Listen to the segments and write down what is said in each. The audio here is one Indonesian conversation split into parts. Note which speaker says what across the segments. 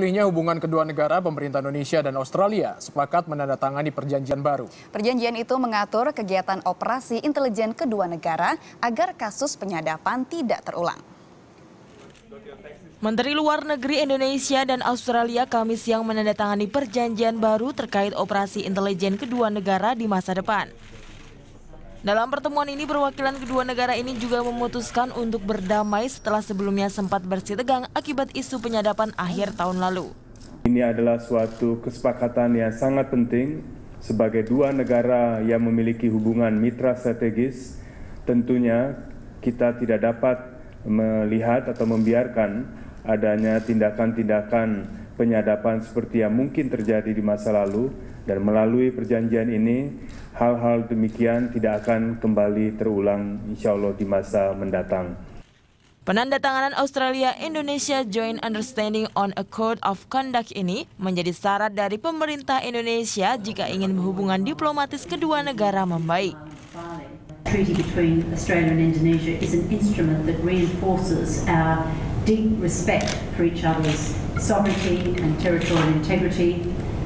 Speaker 1: Pulihnya hubungan kedua negara, pemerintah Indonesia dan Australia sepakat menandatangani perjanjian baru.
Speaker 2: Perjanjian itu mengatur kegiatan operasi intelijen kedua negara agar kasus penyadapan tidak terulang. Menteri Luar Negeri Indonesia dan Australia Kamis siang menandatangani perjanjian baru terkait operasi intelijen kedua negara di masa depan. Dalam pertemuan ini, perwakilan kedua negara ini juga memutuskan untuk berdamai setelah sebelumnya sempat bersih tegang akibat isu penyadapan akhir tahun lalu.
Speaker 1: Ini adalah suatu kesepakatan yang sangat penting sebagai dua negara yang memiliki hubungan mitra strategis. Tentunya kita tidak dapat melihat atau membiarkan adanya tindakan-tindakan penyadapan seperti yang mungkin terjadi di masa lalu dan melalui perjanjian ini hal-hal demikian tidak akan kembali terulang insya Allah di masa mendatang.
Speaker 2: Penandatanganan Australia-Indonesia Joint Understanding on a Code of Conduct ini menjadi syarat dari pemerintah Indonesia jika ingin hubungan diplomatis kedua negara membaik.
Speaker 3: treaty between Australia and Indonesia is an instrument that reinforces our deep respect for each other's sovereignty and territorial integrity,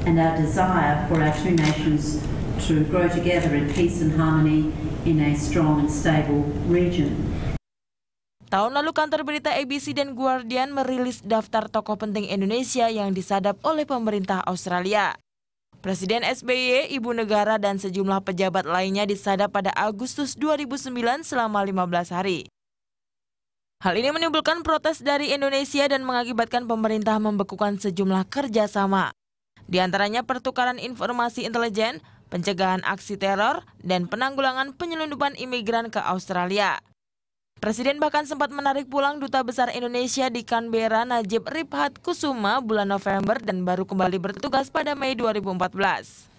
Speaker 3: and our desire for our two nations to grow together in peace and harmony in a strong and stable region.
Speaker 2: Tahun lalu kantor berita ABC dan Guardian merilis daftar tokoh penting Indonesia yang disadap oleh pemerintah Australia. Presiden SBY, ibu negara, dan sejumlah pejabat lainnya disadap pada Agustus 2009 selama 15 hari. Hal ini menimbulkan protes dari Indonesia dan mengakibatkan pemerintah membekukan sejumlah kerjasama. Di antaranya pertukaran informasi intelijen, pencegahan aksi teror, dan penanggulangan penyelundupan imigran ke Australia. Presiden bahkan sempat menarik pulang Duta Besar Indonesia di Canberra Najib Riphat Kusuma bulan November dan baru kembali bertugas pada Mei 2014.